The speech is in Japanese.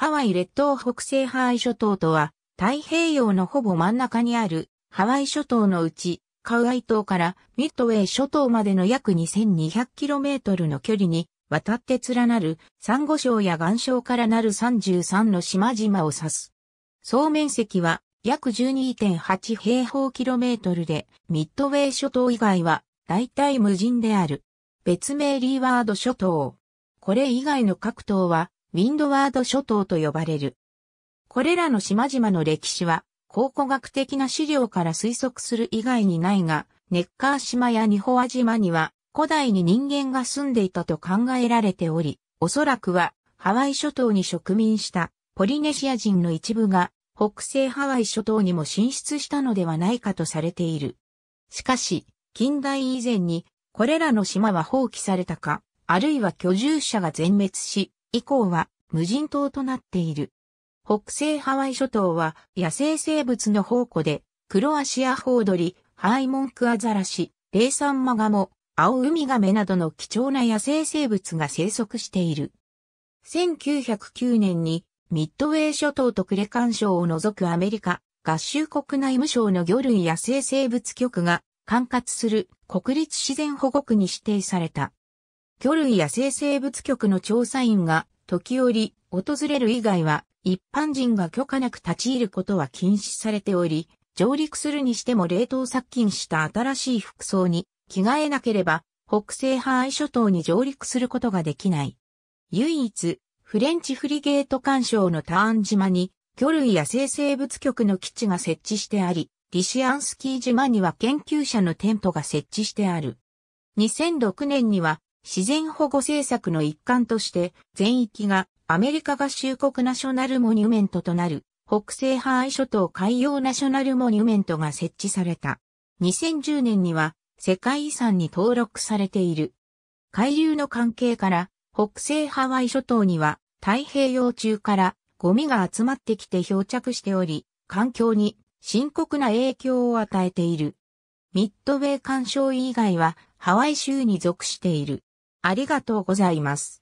ハワイ列島北西ハワイ諸島とは、太平洋のほぼ真ん中にあるハワイ諸島のうち、カウアイ島からミッドウェイ諸島までの約 2200km の距離に渡って連なるサンゴ礁や岩礁からなる33の島々を指す。総面積は約12.8平方キロメートルで、ミッドウェイ諸島以外は大体無人である。別名リーワード諸島。これ以外の各島はウィンドワード諸島と呼ばれる。これらの島々の歴史は、考古学的な資料から推測する以外にないが、ネッカー島やニホア島には、古代に人間が住んでいたと考えられており、おそらくは、ハワイ諸島に植民したポリネシア人の一部が、北西ハワイ諸島にも進出したのではないかとされている。しかし、近代以前に、これらの島は放棄されたか、あるいは居住者が全滅し、以降は無人島となっている。北西ハワイ諸島は野生生物の宝庫で、クロアシアホウドリ、ハイモンクアザラシ、レイサンマガモ、アオウミガメなどの貴重な野生生物が生息している。1909年にミッドウェー諸島とクレカン省を除くアメリカ合衆国内務省の魚類野生生物局が管轄する国立自然保護区に指定された。魚類野生生物局の調査員が時折訪れる以外は一般人が許可なく立ち入ることは禁止されており、上陸するにしても冷凍殺菌した新しい服装に着替えなければ北西ハワイ諸島に上陸することができない。唯一、フレンチフリゲート干渉のターン島に魚類野生生物局の基地が設置してあり、リシアンスキー島には研究者のテントが設置してある。2006年には自然保護政策の一環として、全域がアメリカ合衆国ナショナルモニュメントとなる、北西ハワイ諸島海洋ナショナルモニュメントが設置された。2010年には、世界遺産に登録されている。海流の関係から、北西ハワイ諸島には、太平洋中からゴミが集まってきて漂着しており、環境に深刻な影響を与えている。ミッドウェー干渉以外はハワイ州に属している。ありがとうございます。